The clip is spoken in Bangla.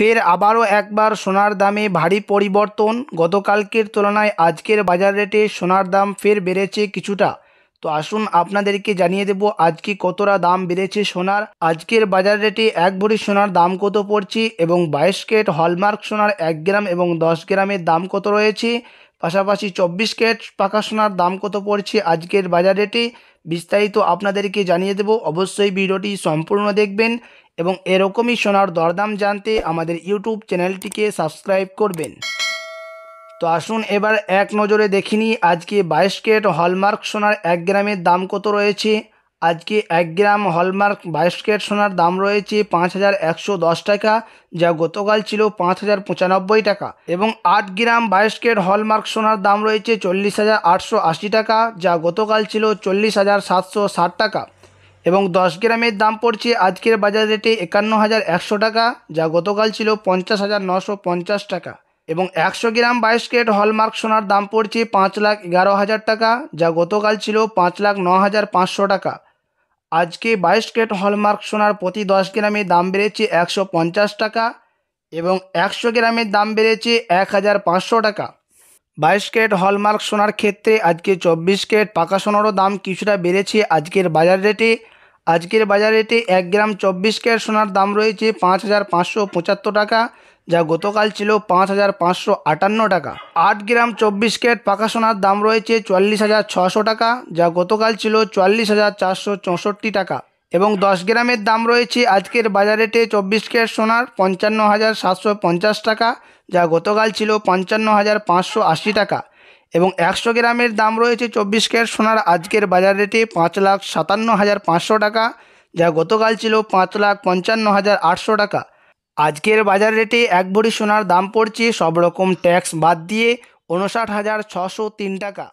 ফের আবারও একবার সোনার দামে ভারী পরিবর্তন গতকালকের তুলনায় আজকের বাজার রেটে সোনার দাম ফের বেড়েছে কিছুটা তো আসুন আপনাদেরকে জানিয়ে দেব আজকে কতটা দাম বেড়েছে সোনার আজকের বাজার রেটে এক ভরি সোনার দাম কত পড়ছে এবং বাইশ কেট হলমার্ক সোনার এক গ্রাম এবং দশ গ্রামের দাম কত রয়েছে পাশাপাশি চব্বিশ কেট পাকা সোনার দাম কত পড়ছে আজকের বাজার রেটে বিস্তারিত আপনাদেরকে জানিয়ে দেব অবশ্যই ভিডিওটি সম্পূর্ণ দেখবেন এবং এরকমই সোনার দরদাম জানতে আমাদের ইউটিউব চ্যানেলটিকে সাবস্ক্রাইব করবেন তো আসুন এবার এক নজরে দেখিনি আজকে বাইশ কেট হলমার্ক সোনার এক গ্রামের দাম কত রয়েছে আজকে এক গ্রাম হলমার্ক বায়োস্কেট সোনার দাম রয়েছে পাঁচ হাজার একশো দশ টাকা যা গতকাল ছিল পাঁচ হাজার পঁচানব্বই টাকা এবং আট গ্রাম বায়োস্কেট হলমার্ক সোনার দাম রয়েছে চল্লিশ হাজার আটশো আশি টাকা যা গতকাল ছিল চল্লিশ হাজার সাতশো ষাট টাকা এবং দশ গ্রামের দাম পড়ছে আজকের বাজার রেটে একান্ন হাজার একশো টাকা যা গতকাল ছিল পঞ্চাশ হাজার নশো পঞ্চাশ টাকা এবং একশো গ্রাম বায়োস্কেট হলমার্ক সোনার দাম পড়ছে পাঁচ লাখ এগারো হাজার টাকা যা গতকাল ছিল পাঁচ লাখ ন হাজার পাঁচশো টাকা আজকে বাইশ কেট হলমার্ক সোনার প্রতি দশ গ্রামের দাম বেড়েছে একশো পঞ্চাশ টাকা এবং একশো গ্রামের দাম বেড়েছে এক হাজার পাঁচশো টাকা বাইশ কেট হলমার্ক সোনার ক্ষেত্রে আজকে চব্বিশ কেট পাকা সোনারও দাম কিছুটা বেড়েছে আজকের বাজার রেটে আজকের বাজারেতে এক গ্রাম চব্বিশ ক্যারেট সোনার দাম রয়েছে পাঁচ হাজার পাঁচশো পঁচাত্তর টাকা যা গতকাল ছিল পাঁচ হাজার পাঁচশো আটান্ন টাকা আট গ্রাম চব্বিশ ক্যারেট পাকা সোনার দাম রয়েছে চুয়াল্লিশ হাজার ছশো টাকা যা গতকাল ছিল চুয়াল্লিশ হাজার চারশো চৌষট্টি টাকা এবং দশ গ্রামের দাম রয়েছে আজকের বাজারেতে চব্বিশ ক্যারেট সোনার পঞ্চান্ন হাজার সাতশো পঞ্চাশ টাকা যা গতকাল ছিল পঞ্চান্ন হাজার পাঁচশো আশি টাকা এবং একশো গ্রামের দাম রয়েছে চব্বিশ ক্যারেট সোনার আজকের বাজার রেটে পাঁচ লাখ সাতান্ন হাজার পাঁচশো টাকা যা গতকাল ছিল পাঁচ লাখ পঞ্চান্ন হাজার আটশো টাকা আজকের বাজার রেটে এক ভরি সোনার দাম পড়ছে সব রকম ট্যাক্স বাদ দিয়ে উনষাট হাজার ছশো তিন টাকা